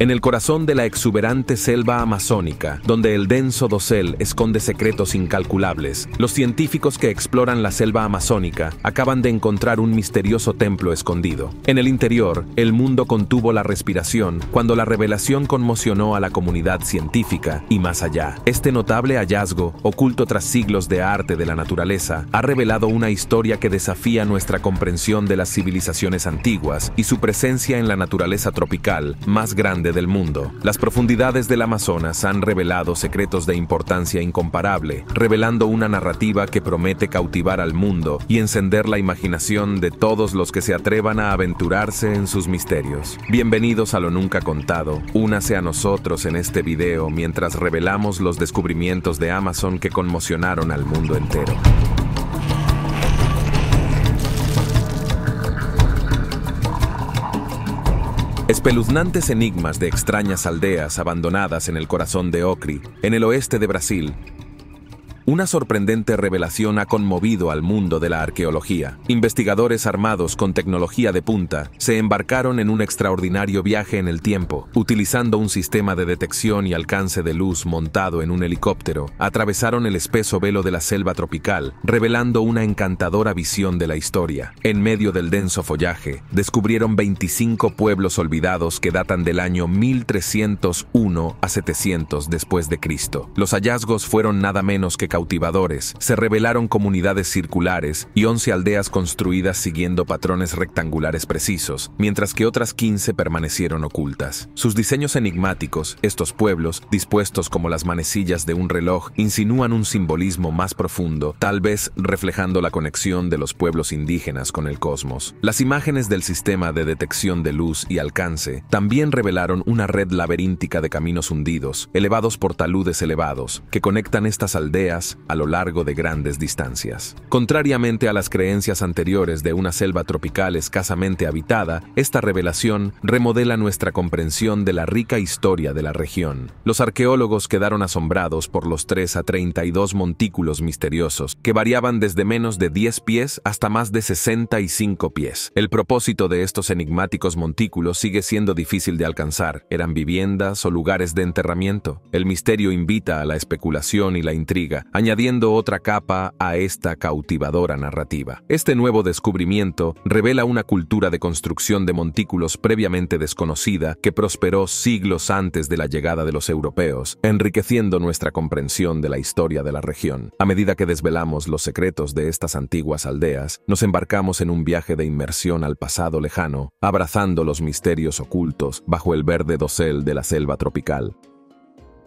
en el corazón de la exuberante selva amazónica, donde el denso dosel esconde secretos incalculables, los científicos que exploran la selva amazónica acaban de encontrar un misterioso templo escondido. En el interior, el mundo contuvo la respiración cuando la revelación conmocionó a la comunidad científica y más allá. Este notable hallazgo, oculto tras siglos de arte de la naturaleza, ha revelado una historia que desafía nuestra comprensión de las civilizaciones antiguas y su presencia en la naturaleza tropical más grande del mundo. Las profundidades del Amazonas han revelado secretos de importancia incomparable, revelando una narrativa que promete cautivar al mundo y encender la imaginación de todos los que se atrevan a aventurarse en sus misterios. Bienvenidos a lo nunca contado, únase a nosotros en este video mientras revelamos los descubrimientos de Amazon que conmocionaron al mundo entero. Espeluznantes enigmas de extrañas aldeas abandonadas en el corazón de Ocri, en el oeste de Brasil, una sorprendente revelación ha conmovido al mundo de la arqueología. Investigadores armados con tecnología de punta se embarcaron en un extraordinario viaje en el tiempo, utilizando un sistema de detección y alcance de luz montado en un helicóptero, atravesaron el espeso velo de la selva tropical, revelando una encantadora visión de la historia. En medio del denso follaje, descubrieron 25 pueblos olvidados que datan del año 1301 a 700 después de Cristo. Los hallazgos fueron nada menos que cautivadores, se revelaron comunidades circulares y 11 aldeas construidas siguiendo patrones rectangulares precisos, mientras que otras 15 permanecieron ocultas. Sus diseños enigmáticos, estos pueblos, dispuestos como las manecillas de un reloj, insinúan un simbolismo más profundo, tal vez reflejando la conexión de los pueblos indígenas con el cosmos. Las imágenes del sistema de detección de luz y alcance también revelaron una red laberíntica de caminos hundidos, elevados por taludes elevados, que conectan estas aldeas a lo largo de grandes distancias. Contrariamente a las creencias anteriores de una selva tropical escasamente habitada, esta revelación remodela nuestra comprensión de la rica historia de la región. Los arqueólogos quedaron asombrados por los 3 a 32 montículos misteriosos, que variaban desde menos de 10 pies hasta más de 65 pies. El propósito de estos enigmáticos montículos sigue siendo difícil de alcanzar. Eran viviendas o lugares de enterramiento. El misterio invita a la especulación y la intriga, añadiendo otra capa a esta cautivadora narrativa. Este nuevo descubrimiento revela una cultura de construcción de montículos previamente desconocida que prosperó siglos antes de la llegada de los europeos, enriqueciendo nuestra comprensión de la historia de la región. A medida que desvelamos los secretos de estas antiguas aldeas, nos embarcamos en un viaje de inmersión al pasado lejano, abrazando los misterios ocultos bajo el verde dosel de la selva tropical.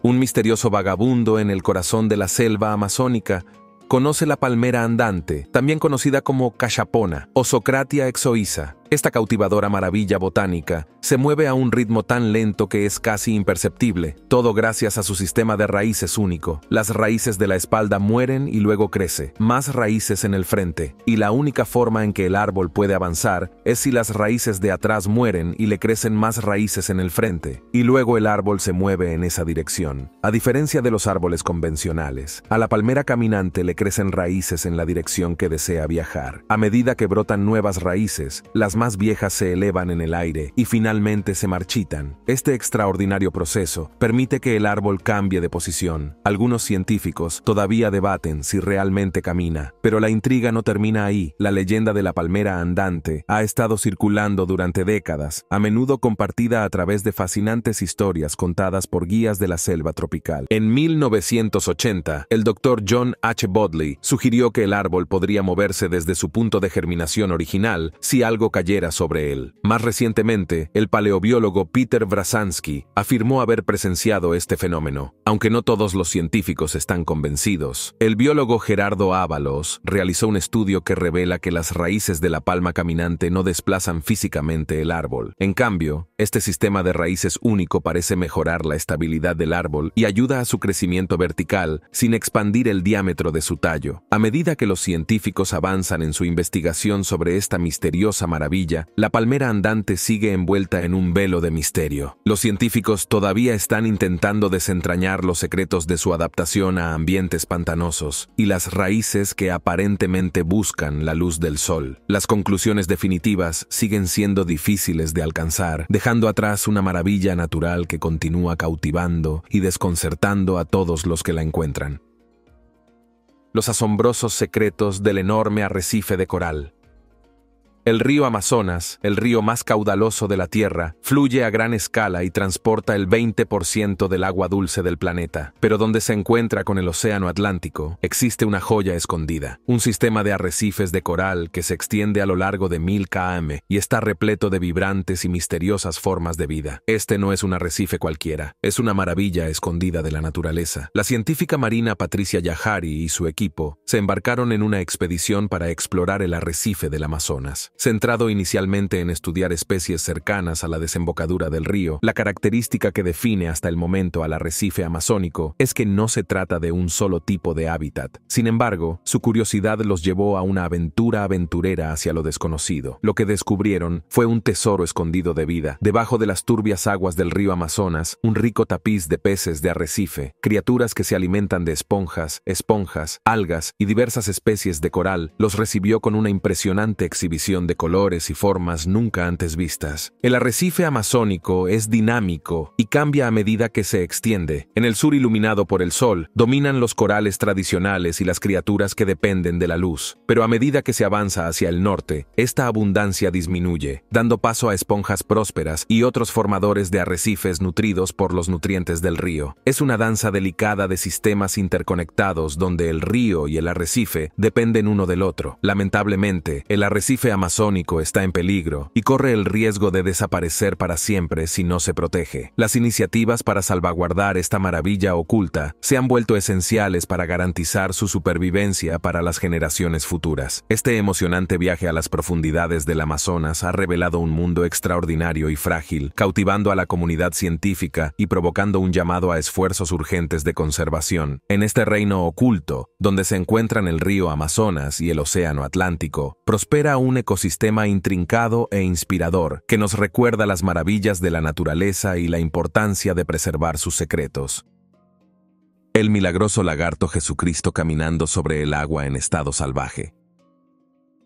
Un misterioso vagabundo en el corazón de la selva amazónica conoce la palmera andante, también conocida como cachapona o Socratia exoísa, esta cautivadora maravilla botánica se mueve a un ritmo tan lento que es casi imperceptible, todo gracias a su sistema de raíces único. Las raíces de la espalda mueren y luego crece, más raíces en el frente, y la única forma en que el árbol puede avanzar es si las raíces de atrás mueren y le crecen más raíces en el frente, y luego el árbol se mueve en esa dirección. A diferencia de los árboles convencionales, a la palmera caminante le crecen raíces en la dirección que desea viajar. A medida que brotan nuevas raíces, las más viejas se elevan en el aire y finalmente se marchitan. Este extraordinario proceso permite que el árbol cambie de posición. Algunos científicos todavía debaten si realmente camina, pero la intriga no termina ahí. La leyenda de la palmera andante ha estado circulando durante décadas, a menudo compartida a través de fascinantes historias contadas por guías de la selva tropical. En 1980, el doctor John H. Bodley sugirió que el árbol podría moverse desde su punto de germinación original si algo cayó sobre él. Más recientemente, el paleobiólogo Peter Brasansky afirmó haber presenciado este fenómeno. Aunque no todos los científicos están convencidos, el biólogo Gerardo Ábalos realizó un estudio que revela que las raíces de la palma caminante no desplazan físicamente el árbol. En cambio, este sistema de raíces único parece mejorar la estabilidad del árbol y ayuda a su crecimiento vertical sin expandir el diámetro de su tallo. A medida que los científicos avanzan en su investigación sobre esta misteriosa maravilla, la palmera andante sigue envuelta en un velo de misterio. Los científicos todavía están intentando desentrañar los secretos de su adaptación a ambientes pantanosos y las raíces que aparentemente buscan la luz del sol. Las conclusiones definitivas siguen siendo difíciles de alcanzar, dejando atrás una maravilla natural que continúa cautivando y desconcertando a todos los que la encuentran los asombrosos secretos del enorme arrecife de coral. El río Amazonas, el río más caudaloso de la Tierra, fluye a gran escala y transporta el 20% del agua dulce del planeta. Pero donde se encuentra con el Océano Atlántico, existe una joya escondida, un sistema de arrecifes de coral que se extiende a lo largo de mil km y está repleto de vibrantes y misteriosas formas de vida. Este no es un arrecife cualquiera, es una maravilla escondida de la naturaleza. La científica marina Patricia Yahari y su equipo se embarcaron en una expedición para explorar el arrecife del Amazonas centrado inicialmente en estudiar especies cercanas a la desembocadura del río, la característica que define hasta el momento al arrecife amazónico es que no se trata de un solo tipo de hábitat. Sin embargo, su curiosidad los llevó a una aventura aventurera hacia lo desconocido. Lo que descubrieron fue un tesoro escondido de vida. Debajo de las turbias aguas del río Amazonas, un rico tapiz de peces de arrecife, criaturas que se alimentan de esponjas, esponjas, algas y diversas especies de coral, los recibió con una impresionante exhibición de colores y formas nunca antes vistas. El arrecife amazónico es dinámico y cambia a medida que se extiende. En el sur iluminado por el sol, dominan los corales tradicionales y las criaturas que dependen de la luz. Pero a medida que se avanza hacia el norte, esta abundancia disminuye, dando paso a esponjas prósperas y otros formadores de arrecifes nutridos por los nutrientes del río. Es una danza delicada de sistemas interconectados donde el río y el arrecife dependen uno del otro. Lamentablemente, el arrecife amazónico está en peligro y corre el riesgo de desaparecer para siempre si no se protege. Las iniciativas para salvaguardar esta maravilla oculta se han vuelto esenciales para garantizar su supervivencia para las generaciones futuras. Este emocionante viaje a las profundidades del Amazonas ha revelado un mundo extraordinario y frágil, cautivando a la comunidad científica y provocando un llamado a esfuerzos urgentes de conservación. En este reino oculto, donde se encuentran el río Amazonas y el océano Atlántico, prospera un ecosistema sistema intrincado e inspirador que nos recuerda las maravillas de la naturaleza y la importancia de preservar sus secretos. El milagroso lagarto Jesucristo caminando sobre el agua en estado salvaje.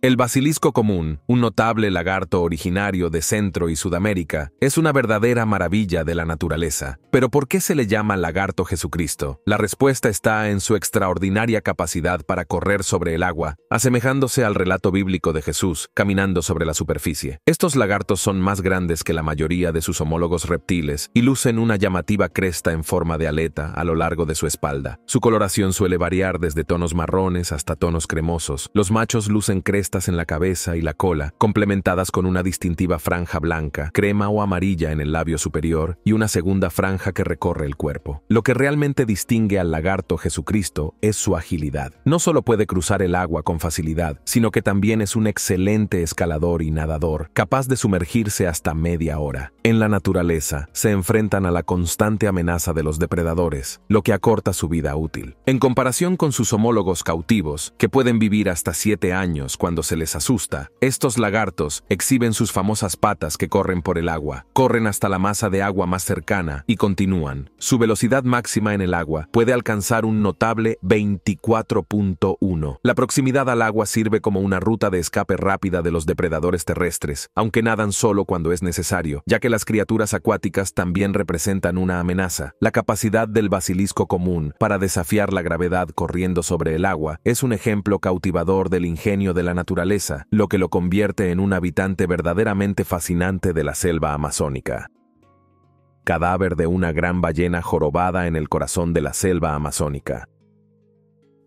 El basilisco común, un notable lagarto originario de Centro y Sudamérica, es una verdadera maravilla de la naturaleza. Pero ¿por qué se le llama lagarto Jesucristo? La respuesta está en su extraordinaria capacidad para correr sobre el agua, asemejándose al relato bíblico de Jesús caminando sobre la superficie. Estos lagartos son más grandes que la mayoría de sus homólogos reptiles y lucen una llamativa cresta en forma de aleta a lo largo de su espalda. Su coloración suele variar desde tonos marrones hasta tonos cremosos. Los machos lucen cresta en la cabeza y la cola, complementadas con una distintiva franja blanca, crema o amarilla en el labio superior y una segunda franja que recorre el cuerpo. Lo que realmente distingue al lagarto Jesucristo es su agilidad. No solo puede cruzar el agua con facilidad, sino que también es un excelente escalador y nadador, capaz de sumergirse hasta media hora. En la naturaleza, se enfrentan a la constante amenaza de los depredadores, lo que acorta su vida útil. En comparación con sus homólogos cautivos, que pueden vivir hasta siete años cuando se les asusta. Estos lagartos exhiben sus famosas patas que corren por el agua, corren hasta la masa de agua más cercana y continúan. Su velocidad máxima en el agua puede alcanzar un notable 24.1. La proximidad al agua sirve como una ruta de escape rápida de los depredadores terrestres, aunque nadan solo cuando es necesario, ya que las criaturas acuáticas también representan una amenaza. La capacidad del basilisco común para desafiar la gravedad corriendo sobre el agua es un ejemplo cautivador del ingenio de la naturaleza lo que lo convierte en un habitante verdaderamente fascinante de la selva amazónica. Cadáver de una gran ballena jorobada en el corazón de la selva amazónica.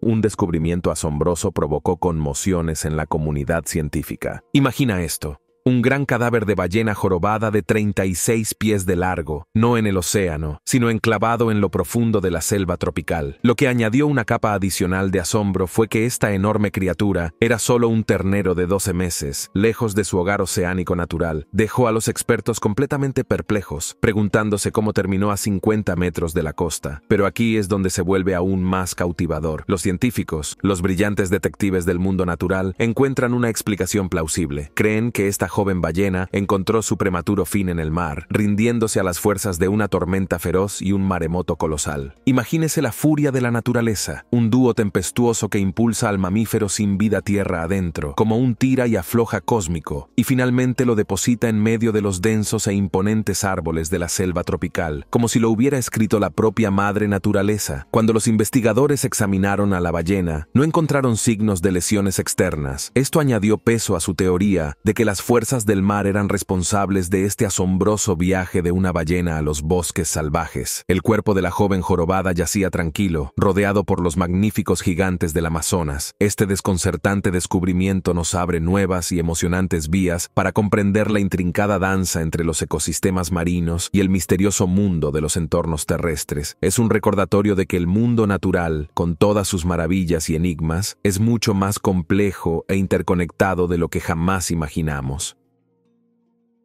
Un descubrimiento asombroso provocó conmociones en la comunidad científica. Imagina esto un gran cadáver de ballena jorobada de 36 pies de largo, no en el océano, sino enclavado en lo profundo de la selva tropical. Lo que añadió una capa adicional de asombro fue que esta enorme criatura era solo un ternero de 12 meses, lejos de su hogar oceánico natural. Dejó a los expertos completamente perplejos, preguntándose cómo terminó a 50 metros de la costa. Pero aquí es donde se vuelve aún más cautivador. Los científicos, los brillantes detectives del mundo natural, encuentran una explicación plausible. Creen que esta joven ballena encontró su prematuro fin en el mar, rindiéndose a las fuerzas de una tormenta feroz y un maremoto colosal. Imagínese la furia de la naturaleza, un dúo tempestuoso que impulsa al mamífero sin vida tierra adentro, como un tira y afloja cósmico, y finalmente lo deposita en medio de los densos e imponentes árboles de la selva tropical, como si lo hubiera escrito la propia madre naturaleza. Cuando los investigadores examinaron a la ballena, no encontraron signos de lesiones externas. Esto añadió peso a su teoría de que las fuerzas fuerzas del mar eran responsables de este asombroso viaje de una ballena a los bosques salvajes. El cuerpo de la joven jorobada yacía tranquilo, rodeado por los magníficos gigantes del Amazonas. Este desconcertante descubrimiento nos abre nuevas y emocionantes vías para comprender la intrincada danza entre los ecosistemas marinos y el misterioso mundo de los entornos terrestres. Es un recordatorio de que el mundo natural, con todas sus maravillas y enigmas, es mucho más complejo e interconectado de lo que jamás imaginamos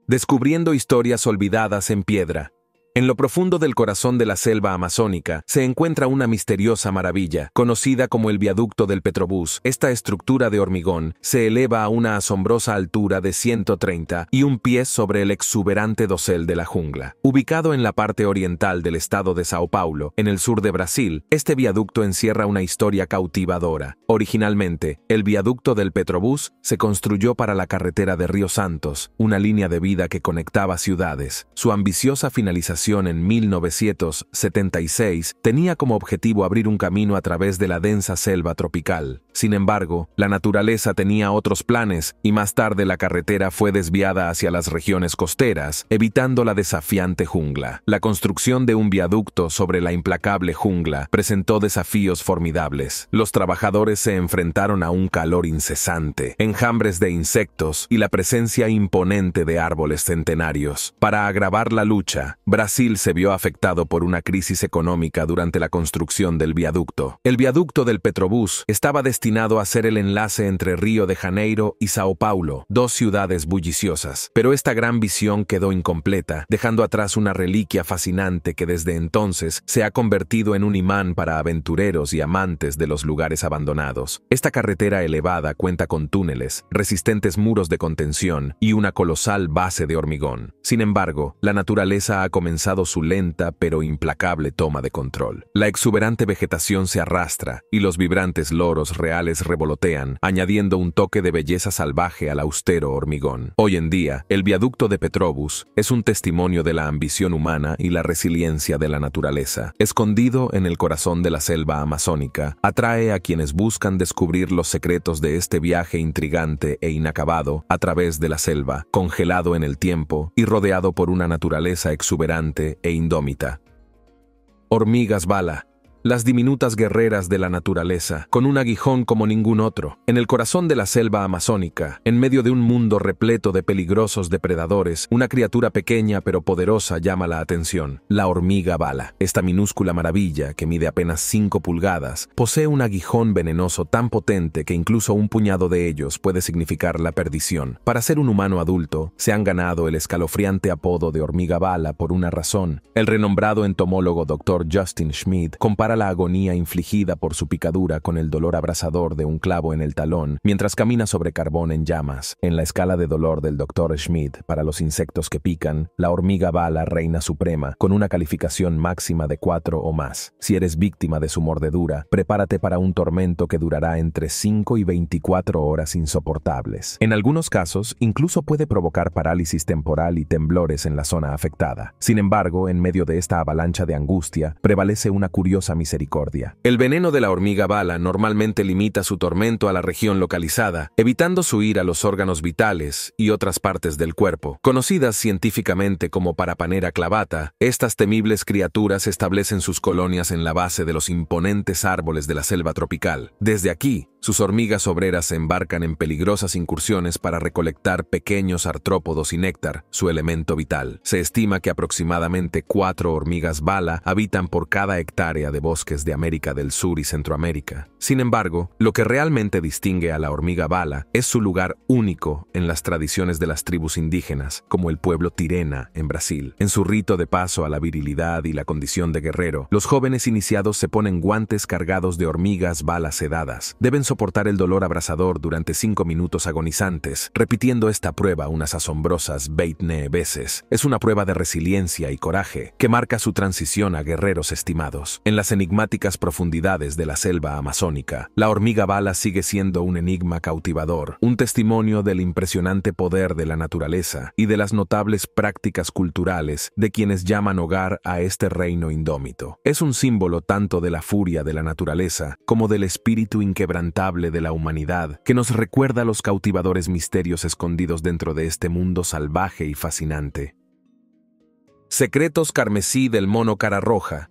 descubriendo historias olvidadas en piedra. En lo profundo del corazón de la selva amazónica se encuentra una misteriosa maravilla, conocida como el viaducto del Petrobús. Esta estructura de hormigón se eleva a una asombrosa altura de 130 y un pie sobre el exuberante dosel de la jungla. Ubicado en la parte oriental del estado de Sao Paulo, en el sur de Brasil, este viaducto encierra una historia cautivadora. Originalmente, el viaducto del Petrobús se construyó para la carretera de Río Santos, una línea de vida que conectaba ciudades. Su ambiciosa finalización en 1976 tenía como objetivo abrir un camino a través de la densa selva tropical. Sin embargo, la naturaleza tenía otros planes y más tarde la carretera fue desviada hacia las regiones costeras, evitando la desafiante jungla. La construcción de un viaducto sobre la implacable jungla presentó desafíos formidables. Los trabajadores se enfrentaron a un calor incesante, enjambres de insectos y la presencia imponente de árboles centenarios. Para agravar la lucha, Brasil Brasil se vio afectado por una crisis económica durante la construcción del viaducto. El viaducto del Petrobús estaba destinado a ser el enlace entre Río de Janeiro y Sao Paulo, dos ciudades bulliciosas, pero esta gran visión quedó incompleta, dejando atrás una reliquia fascinante que desde entonces se ha convertido en un imán para aventureros y amantes de los lugares abandonados. Esta carretera elevada cuenta con túneles, resistentes muros de contención y una colosal base de hormigón. Sin embargo, la naturaleza ha comenzado su lenta pero implacable toma de control. La exuberante vegetación se arrastra y los vibrantes loros reales revolotean, añadiendo un toque de belleza salvaje al austero hormigón. Hoy en día, el viaducto de Petrobus es un testimonio de la ambición humana y la resiliencia de la naturaleza. Escondido en el corazón de la selva amazónica, atrae a quienes buscan descubrir los secretos de este viaje intrigante e inacabado a través de la selva, congelado en el tiempo y rodeado por una naturaleza exuberante e indómita. Hormigas bala, las diminutas guerreras de la naturaleza, con un aguijón como ningún otro, en el corazón de la selva amazónica, en medio de un mundo repleto de peligrosos depredadores, una criatura pequeña pero poderosa llama la atención, la hormiga bala. Esta minúscula maravilla, que mide apenas 5 pulgadas, posee un aguijón venenoso tan potente que incluso un puñado de ellos puede significar la perdición. Para ser un humano adulto, se han ganado el escalofriante apodo de hormiga bala por una razón. El renombrado entomólogo Dr. Justin Schmidt compara la agonía infligida por su picadura con el dolor abrasador de un clavo en el talón mientras camina sobre carbón en llamas. En la escala de dolor del Dr. Schmidt para los insectos que pican, la hormiga va a la reina suprema con una calificación máxima de 4 o más. Si eres víctima de su mordedura, prepárate para un tormento que durará entre 5 y 24 horas insoportables. En algunos casos, incluso puede provocar parálisis temporal y temblores en la zona afectada. Sin embargo, en medio de esta avalancha de angustia, prevalece una curiosa misericordia. El veneno de la hormiga bala normalmente limita su tormento a la región localizada, evitando su ir a los órganos vitales y otras partes del cuerpo. Conocidas científicamente como parapanera clavata, estas temibles criaturas establecen sus colonias en la base de los imponentes árboles de la selva tropical. Desde aquí, sus hormigas obreras se embarcan en peligrosas incursiones para recolectar pequeños artrópodos y néctar, su elemento vital. Se estima que aproximadamente cuatro hormigas bala habitan por cada hectárea de bosques de América del Sur y Centroamérica. Sin embargo, lo que realmente distingue a la hormiga bala es su lugar único en las tradiciones de las tribus indígenas, como el pueblo Tirena en Brasil. En su rito de paso a la virilidad y la condición de guerrero, los jóvenes iniciados se ponen guantes cargados de hormigas balas sedadas. Deben soportar el dolor abrasador durante cinco minutos agonizantes, repitiendo esta prueba unas asombrosas 20 veces. Es una prueba de resiliencia y coraje que marca su transición a guerreros estimados. En las enigmáticas profundidades de la selva amazónica, la hormiga bala sigue siendo un enigma cautivador, un testimonio del impresionante poder de la naturaleza y de las notables prácticas culturales de quienes llaman hogar a este reino indómito. Es un símbolo tanto de la furia de la naturaleza como del espíritu inquebrantable de la humanidad que nos recuerda los cautivadores misterios escondidos dentro de este mundo salvaje y fascinante. Secretos carmesí del mono cara roja,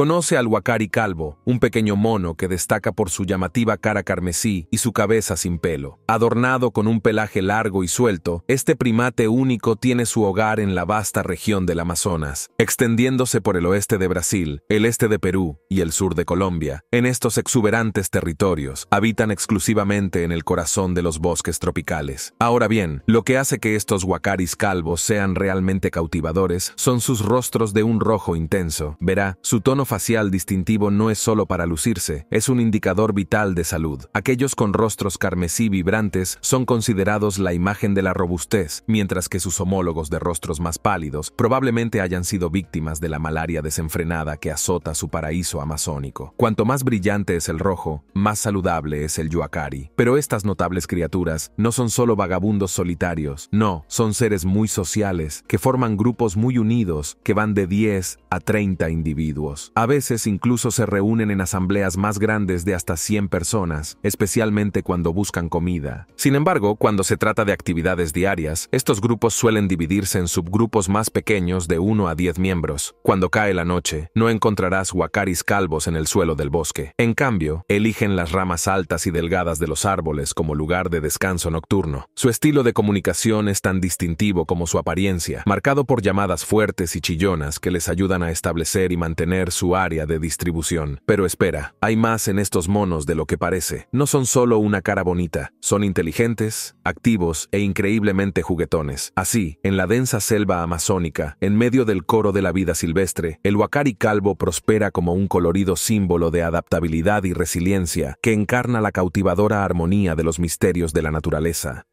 Conoce al huacari Calvo, un pequeño mono que destaca por su llamativa cara carmesí y su cabeza sin pelo. Adornado con un pelaje largo y suelto, este primate único tiene su hogar en la vasta región del Amazonas, extendiéndose por el oeste de Brasil, el este de Perú y el sur de Colombia. En estos exuberantes territorios, habitan exclusivamente en el corazón de los bosques tropicales. Ahora bien, lo que hace que estos huacaris calvos sean realmente cautivadores son sus rostros de un rojo intenso. Verá, su tono facial distintivo no es solo para lucirse, es un indicador vital de salud. Aquellos con rostros carmesí vibrantes son considerados la imagen de la robustez, mientras que sus homólogos de rostros más pálidos probablemente hayan sido víctimas de la malaria desenfrenada que azota su paraíso amazónico. Cuanto más brillante es el rojo, más saludable es el yuacari. Pero estas notables criaturas no son solo vagabundos solitarios, no, son seres muy sociales, que forman grupos muy unidos, que van de 10 a 30 individuos. A veces incluso se reúnen en asambleas más grandes de hasta 100 personas, especialmente cuando buscan comida. Sin embargo, cuando se trata de actividades diarias, estos grupos suelen dividirse en subgrupos más pequeños de 1 a 10 miembros. Cuando cae la noche, no encontrarás huacaris calvos en el suelo del bosque. En cambio, eligen las ramas altas y delgadas de los árboles como lugar de descanso nocturno. Su estilo de comunicación es tan distintivo como su apariencia, marcado por llamadas fuertes y chillonas que les ayudan a establecer y mantener su área de distribución. Pero espera, hay más en estos monos de lo que parece. No son solo una cara bonita, son inteligentes, activos e increíblemente juguetones. Así, en la densa selva amazónica, en medio del coro de la vida silvestre, el huacari calvo prospera como un colorido símbolo de adaptabilidad y resiliencia que encarna la cautivadora armonía de los misterios de la naturaleza.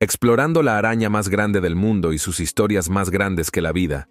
Explorando la araña más grande del mundo y sus historias más grandes que la vida,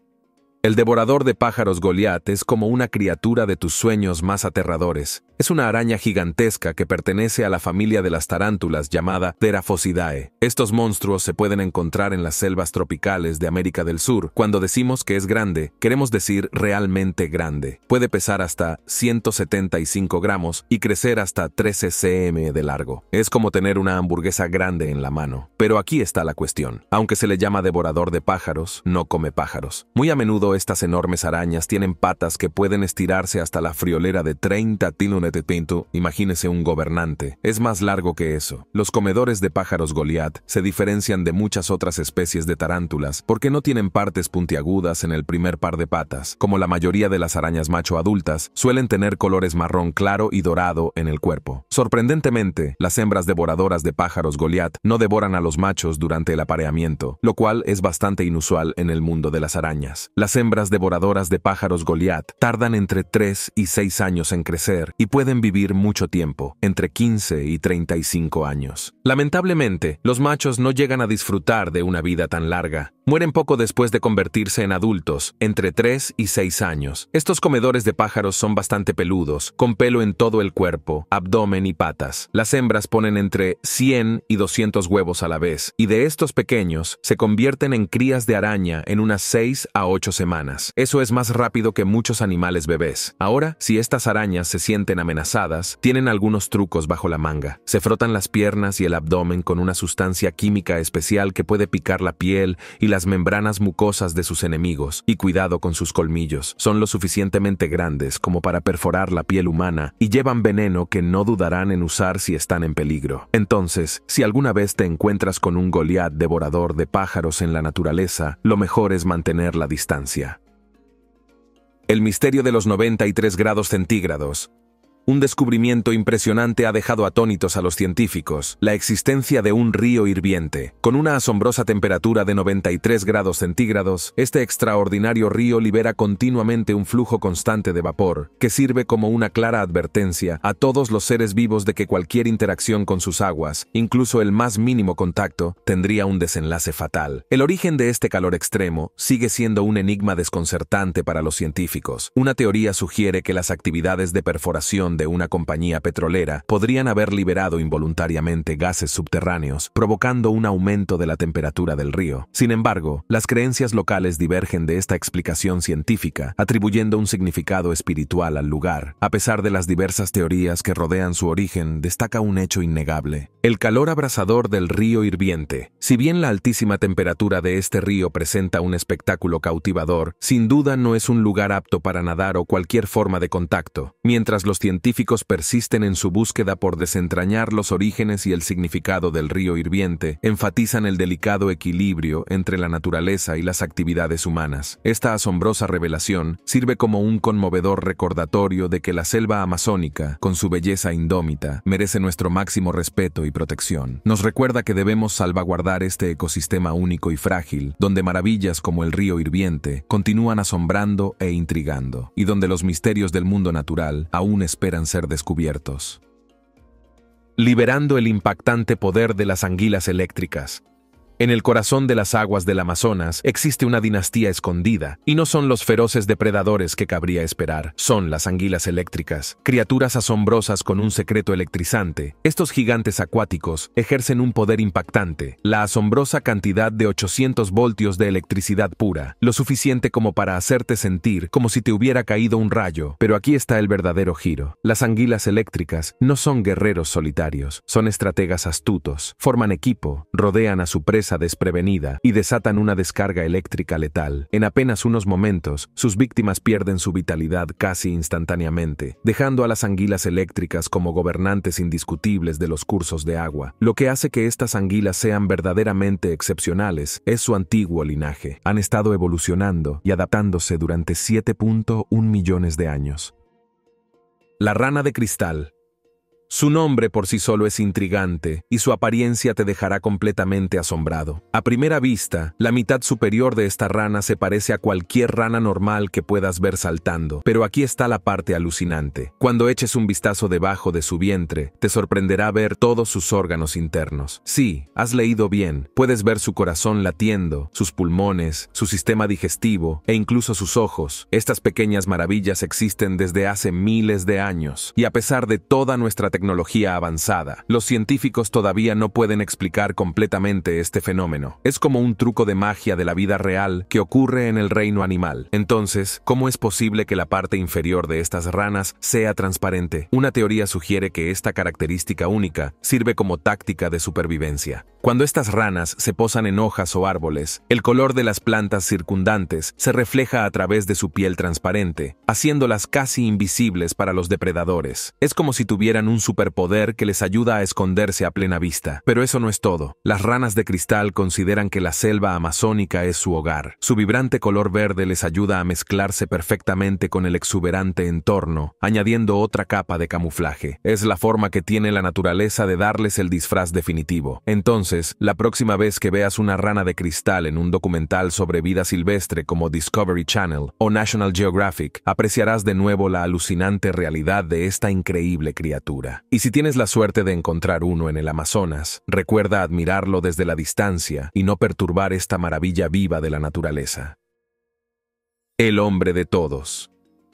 el devorador de pájaros Goliat es como una criatura de tus sueños más aterradores. Es una araña gigantesca que pertenece a la familia de las tarántulas llamada Theraphosidae. Estos monstruos se pueden encontrar en las selvas tropicales de América del Sur. Cuando decimos que es grande, queremos decir realmente grande. Puede pesar hasta 175 gramos y crecer hasta 13 cm de largo. Es como tener una hamburguesa grande en la mano. Pero aquí está la cuestión. Aunque se le llama devorador de pájaros, no come pájaros. Muy a menudo estas enormes arañas tienen patas que pueden estirarse hasta la friolera de 30 tilones te Pinto, imagínese un gobernante. Es más largo que eso. Los comedores de pájaros Goliath se diferencian de muchas otras especies de tarántulas porque no tienen partes puntiagudas en el primer par de patas. Como la mayoría de las arañas macho adultas, suelen tener colores marrón claro y dorado en el cuerpo. Sorprendentemente, las hembras devoradoras de pájaros Goliath no devoran a los machos durante el apareamiento, lo cual es bastante inusual en el mundo de las arañas. Las hembras devoradoras de pájaros Goliath tardan entre 3 y 6 años en crecer y pueden pueden vivir mucho tiempo, entre 15 y 35 años. Lamentablemente, los machos no llegan a disfrutar de una vida tan larga, Mueren poco después de convertirse en adultos, entre 3 y 6 años. Estos comedores de pájaros son bastante peludos, con pelo en todo el cuerpo, abdomen y patas. Las hembras ponen entre 100 y 200 huevos a la vez, y de estos pequeños se convierten en crías de araña en unas 6 a 8 semanas. Eso es más rápido que muchos animales bebés. Ahora, si estas arañas se sienten amenazadas, tienen algunos trucos bajo la manga. Se frotan las piernas y el abdomen con una sustancia química especial que puede picar la piel y la las membranas mucosas de sus enemigos y cuidado con sus colmillos. Son lo suficientemente grandes como para perforar la piel humana y llevan veneno que no dudarán en usar si están en peligro. Entonces, si alguna vez te encuentras con un Goliat devorador de pájaros en la naturaleza, lo mejor es mantener la distancia. El misterio de los 93 grados centígrados un descubrimiento impresionante ha dejado atónitos a los científicos, la existencia de un río hirviente. Con una asombrosa temperatura de 93 grados centígrados, este extraordinario río libera continuamente un flujo constante de vapor, que sirve como una clara advertencia a todos los seres vivos de que cualquier interacción con sus aguas, incluso el más mínimo contacto, tendría un desenlace fatal. El origen de este calor extremo sigue siendo un enigma desconcertante para los científicos. Una teoría sugiere que las actividades de perforación de una compañía petrolera podrían haber liberado involuntariamente gases subterráneos, provocando un aumento de la temperatura del río. Sin embargo, las creencias locales divergen de esta explicación científica, atribuyendo un significado espiritual al lugar. A pesar de las diversas teorías que rodean su origen, destaca un hecho innegable. El calor abrasador del río hirviente. Si bien la altísima temperatura de este río presenta un espectáculo cautivador, sin duda no es un lugar apto para nadar o cualquier forma de contacto. Mientras los científicos científicos persisten en su búsqueda por desentrañar los orígenes y el significado del río hirviente, enfatizan el delicado equilibrio entre la naturaleza y las actividades humanas. Esta asombrosa revelación sirve como un conmovedor recordatorio de que la selva amazónica, con su belleza indómita, merece nuestro máximo respeto y protección. Nos recuerda que debemos salvaguardar este ecosistema único y frágil, donde maravillas como el río hirviente continúan asombrando e intrigando, y donde los misterios del mundo natural aún esperan ser descubiertos liberando el impactante poder de las anguilas eléctricas, en el corazón de las aguas del Amazonas existe una dinastía escondida, y no son los feroces depredadores que cabría esperar, son las anguilas eléctricas, criaturas asombrosas con un secreto electrizante. Estos gigantes acuáticos ejercen un poder impactante, la asombrosa cantidad de 800 voltios de electricidad pura, lo suficiente como para hacerte sentir como si te hubiera caído un rayo, pero aquí está el verdadero giro. Las anguilas eléctricas no son guerreros solitarios, son estrategas astutos, forman equipo, rodean a su presa desprevenida y desatan una descarga eléctrica letal. En apenas unos momentos, sus víctimas pierden su vitalidad casi instantáneamente, dejando a las anguilas eléctricas como gobernantes indiscutibles de los cursos de agua. Lo que hace que estas anguilas sean verdaderamente excepcionales es su antiguo linaje. Han estado evolucionando y adaptándose durante 7.1 millones de años. La rana de cristal su nombre por sí solo es intrigante y su apariencia te dejará completamente asombrado. A primera vista, la mitad superior de esta rana se parece a cualquier rana normal que puedas ver saltando, pero aquí está la parte alucinante. Cuando eches un vistazo debajo de su vientre, te sorprenderá ver todos sus órganos internos. Sí, has leído bien, puedes ver su corazón latiendo, sus pulmones, su sistema digestivo e incluso sus ojos. Estas pequeñas maravillas existen desde hace miles de años y a pesar de toda nuestra tecnología, tecnología avanzada, los científicos todavía no pueden explicar completamente este fenómeno. Es como un truco de magia de la vida real que ocurre en el reino animal. Entonces, ¿cómo es posible que la parte inferior de estas ranas sea transparente? Una teoría sugiere que esta característica única sirve como táctica de supervivencia. Cuando estas ranas se posan en hojas o árboles, el color de las plantas circundantes se refleja a través de su piel transparente, haciéndolas casi invisibles para los depredadores. Es como si tuvieran un superpoder que les ayuda a esconderse a plena vista. Pero eso no es todo. Las ranas de cristal consideran que la selva amazónica es su hogar. Su vibrante color verde les ayuda a mezclarse perfectamente con el exuberante entorno, añadiendo otra capa de camuflaje. Es la forma que tiene la naturaleza de darles el disfraz definitivo. Entonces, la próxima vez que veas una rana de cristal en un documental sobre vida silvestre como Discovery Channel o National Geographic, apreciarás de nuevo la alucinante realidad de esta increíble criatura y si tienes la suerte de encontrar uno en el Amazonas, recuerda admirarlo desde la distancia y no perturbar esta maravilla viva de la naturaleza. El hombre de todos.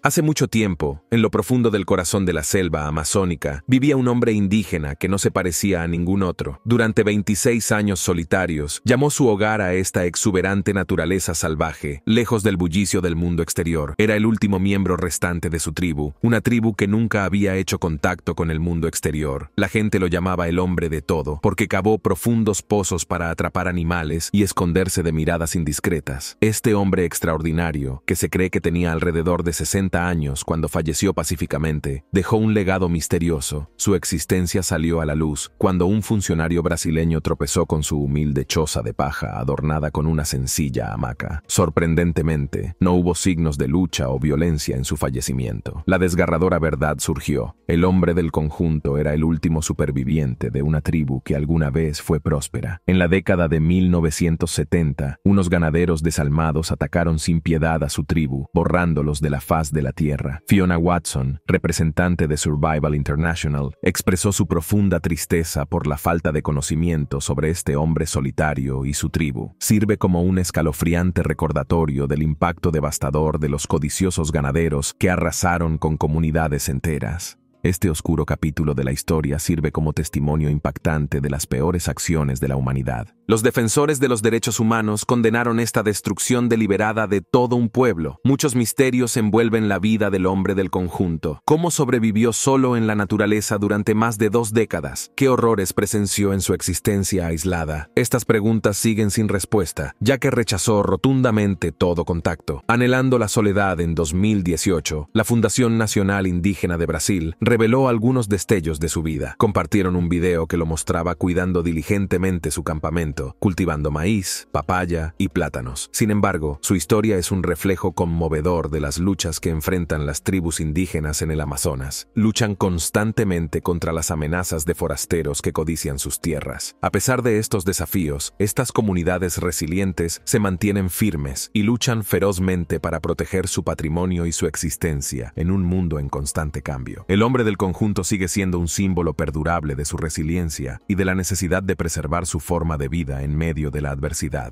Hace mucho tiempo, en lo profundo del corazón de la selva amazónica, vivía un hombre indígena que no se parecía a ningún otro. Durante 26 años solitarios, llamó su hogar a esta exuberante naturaleza salvaje, lejos del bullicio del mundo exterior. Era el último miembro restante de su tribu, una tribu que nunca había hecho contacto con el mundo exterior. La gente lo llamaba el hombre de todo, porque cavó profundos pozos para atrapar animales y esconderse de miradas indiscretas. Este hombre extraordinario, que se cree que tenía alrededor de 60 años, cuando falleció pacíficamente, dejó un legado misterioso. Su existencia salió a la luz cuando un funcionario brasileño tropezó con su humilde choza de paja adornada con una sencilla hamaca. Sorprendentemente, no hubo signos de lucha o violencia en su fallecimiento. La desgarradora verdad surgió. El hombre del conjunto era el último superviviente de una tribu que alguna vez fue próspera. En la década de 1970, unos ganaderos desalmados atacaron sin piedad a su tribu, borrándolos de la faz de la Tierra. Fiona Watson, representante de Survival International, expresó su profunda tristeza por la falta de conocimiento sobre este hombre solitario y su tribu. Sirve como un escalofriante recordatorio del impacto devastador de los codiciosos ganaderos que arrasaron con comunidades enteras. Este oscuro capítulo de la historia sirve como testimonio impactante de las peores acciones de la humanidad. Los defensores de los derechos humanos condenaron esta destrucción deliberada de todo un pueblo. Muchos misterios envuelven la vida del hombre del conjunto. ¿Cómo sobrevivió solo en la naturaleza durante más de dos décadas? ¿Qué horrores presenció en su existencia aislada? Estas preguntas siguen sin respuesta, ya que rechazó rotundamente todo contacto. Anhelando la soledad en 2018, la Fundación Nacional Indígena de Brasil reveló algunos destellos de su vida. Compartieron un video que lo mostraba cuidando diligentemente su campamento, cultivando maíz, papaya y plátanos. Sin embargo, su historia es un reflejo conmovedor de las luchas que enfrentan las tribus indígenas en el Amazonas. Luchan constantemente contra las amenazas de forasteros que codician sus tierras. A pesar de estos desafíos, estas comunidades resilientes se mantienen firmes y luchan ferozmente para proteger su patrimonio y su existencia en un mundo en constante cambio. El hombre del conjunto sigue siendo un símbolo perdurable de su resiliencia y de la necesidad de preservar su forma de vida en medio de la adversidad.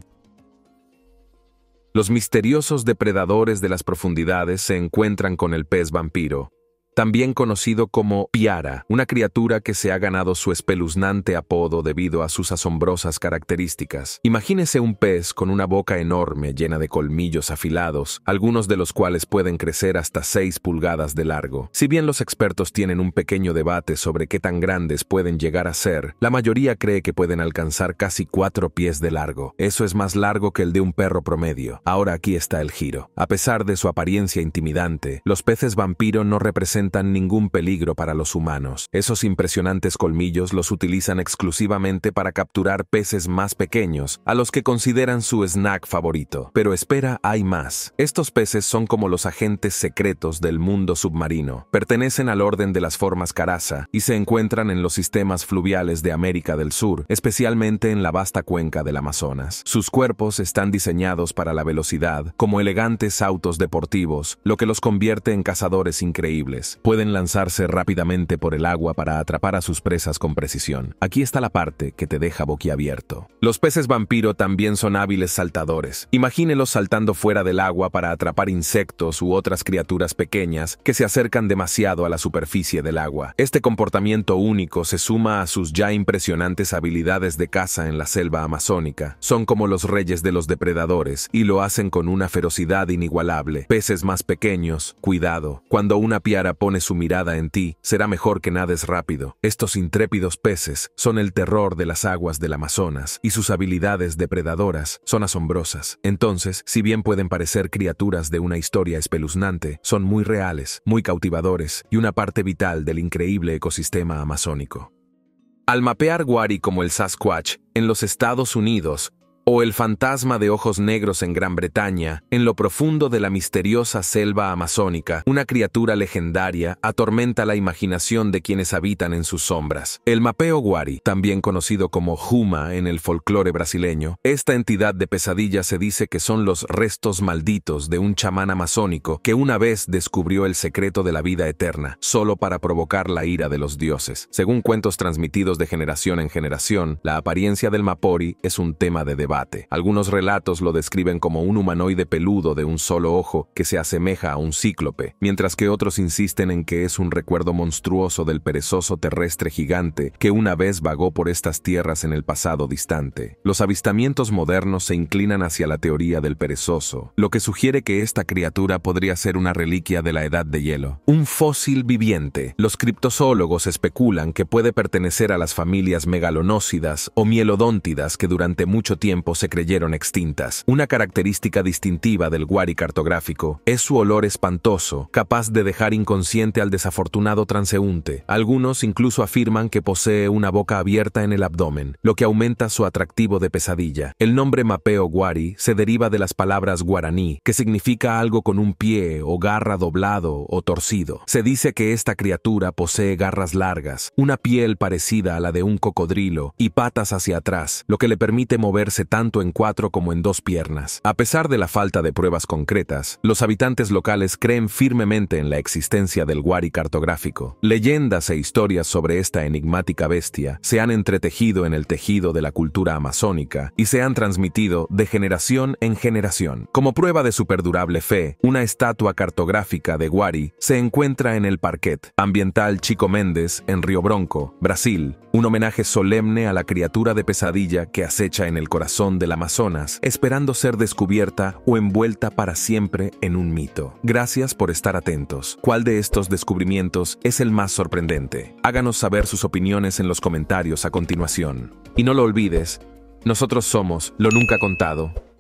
Los misteriosos depredadores de las profundidades se encuentran con el pez vampiro, también conocido como Piara, una criatura que se ha ganado su espeluznante apodo debido a sus asombrosas características. Imagínese un pez con una boca enorme llena de colmillos afilados, algunos de los cuales pueden crecer hasta 6 pulgadas de largo. Si bien los expertos tienen un pequeño debate sobre qué tan grandes pueden llegar a ser, la mayoría cree que pueden alcanzar casi 4 pies de largo. Eso es más largo que el de un perro promedio. Ahora aquí está el giro. A pesar de su apariencia intimidante, los peces vampiro no representan ningún peligro para los humanos. Esos impresionantes colmillos los utilizan exclusivamente para capturar peces más pequeños, a los que consideran su snack favorito. Pero espera, hay más. Estos peces son como los agentes secretos del mundo submarino. Pertenecen al orden de las formas caraza y se encuentran en los sistemas fluviales de América del Sur, especialmente en la vasta cuenca del Amazonas. Sus cuerpos están diseñados para la velocidad, como elegantes autos deportivos, lo que los convierte en cazadores increíbles pueden lanzarse rápidamente por el agua para atrapar a sus presas con precisión. Aquí está la parte que te deja boquiabierto. Los peces vampiro también son hábiles saltadores. Imagínelos saltando fuera del agua para atrapar insectos u otras criaturas pequeñas que se acercan demasiado a la superficie del agua. Este comportamiento único se suma a sus ya impresionantes habilidades de caza en la selva amazónica. Son como los reyes de los depredadores y lo hacen con una ferocidad inigualable. Peces más pequeños, cuidado. Cuando una piara pone su mirada en ti, será mejor que nades rápido. Estos intrépidos peces son el terror de las aguas del Amazonas y sus habilidades depredadoras son asombrosas. Entonces, si bien pueden parecer criaturas de una historia espeluznante, son muy reales, muy cautivadores y una parte vital del increíble ecosistema amazónico. Al mapear Guari como el Sasquatch, en los Estados Unidos, o el fantasma de ojos negros en Gran Bretaña, en lo profundo de la misteriosa selva amazónica, una criatura legendaria atormenta la imaginación de quienes habitan en sus sombras. El mapeo guari, también conocido como Juma en el folclore brasileño, esta entidad de pesadilla se dice que son los restos malditos de un chamán amazónico que una vez descubrió el secreto de la vida eterna, solo para provocar la ira de los dioses. Según cuentos transmitidos de generación en generación, la apariencia del mapori es un tema de debate algunos relatos lo describen como un humanoide peludo de un solo ojo que se asemeja a un cíclope, mientras que otros insisten en que es un recuerdo monstruoso del perezoso terrestre gigante que una vez vagó por estas tierras en el pasado distante. Los avistamientos modernos se inclinan hacia la teoría del perezoso, lo que sugiere que esta criatura podría ser una reliquia de la Edad de Hielo. Un fósil viviente. Los criptozoólogos especulan que puede pertenecer a las familias megalonócidas o mielodóntidas que durante mucho tiempo se creyeron extintas. Una característica distintiva del guari cartográfico es su olor espantoso, capaz de dejar inconsciente al desafortunado transeúnte. Algunos incluso afirman que posee una boca abierta en el abdomen, lo que aumenta su atractivo de pesadilla. El nombre mapeo guari se deriva de las palabras guaraní, que significa algo con un pie o garra doblado o torcido. Se dice que esta criatura posee garras largas, una piel parecida a la de un cocodrilo y patas hacia atrás, lo que le permite moverse tanto en cuatro como en dos piernas. A pesar de la falta de pruebas concretas, los habitantes locales creen firmemente en la existencia del Wari cartográfico. Leyendas e historias sobre esta enigmática bestia se han entretejido en el tejido de la cultura amazónica y se han transmitido de generación en generación. Como prueba de su perdurable fe, una estatua cartográfica de Wari se encuentra en el parquet ambiental Chico Méndez en Río Bronco, Brasil, un homenaje solemne a la criatura de pesadilla que acecha en el corazón del Amazonas, esperando ser descubierta o envuelta para siempre en un mito. Gracias por estar atentos. ¿Cuál de estos descubrimientos es el más sorprendente? Háganos saber sus opiniones en los comentarios a continuación. Y no lo olvides, nosotros somos Lo Nunca Contado,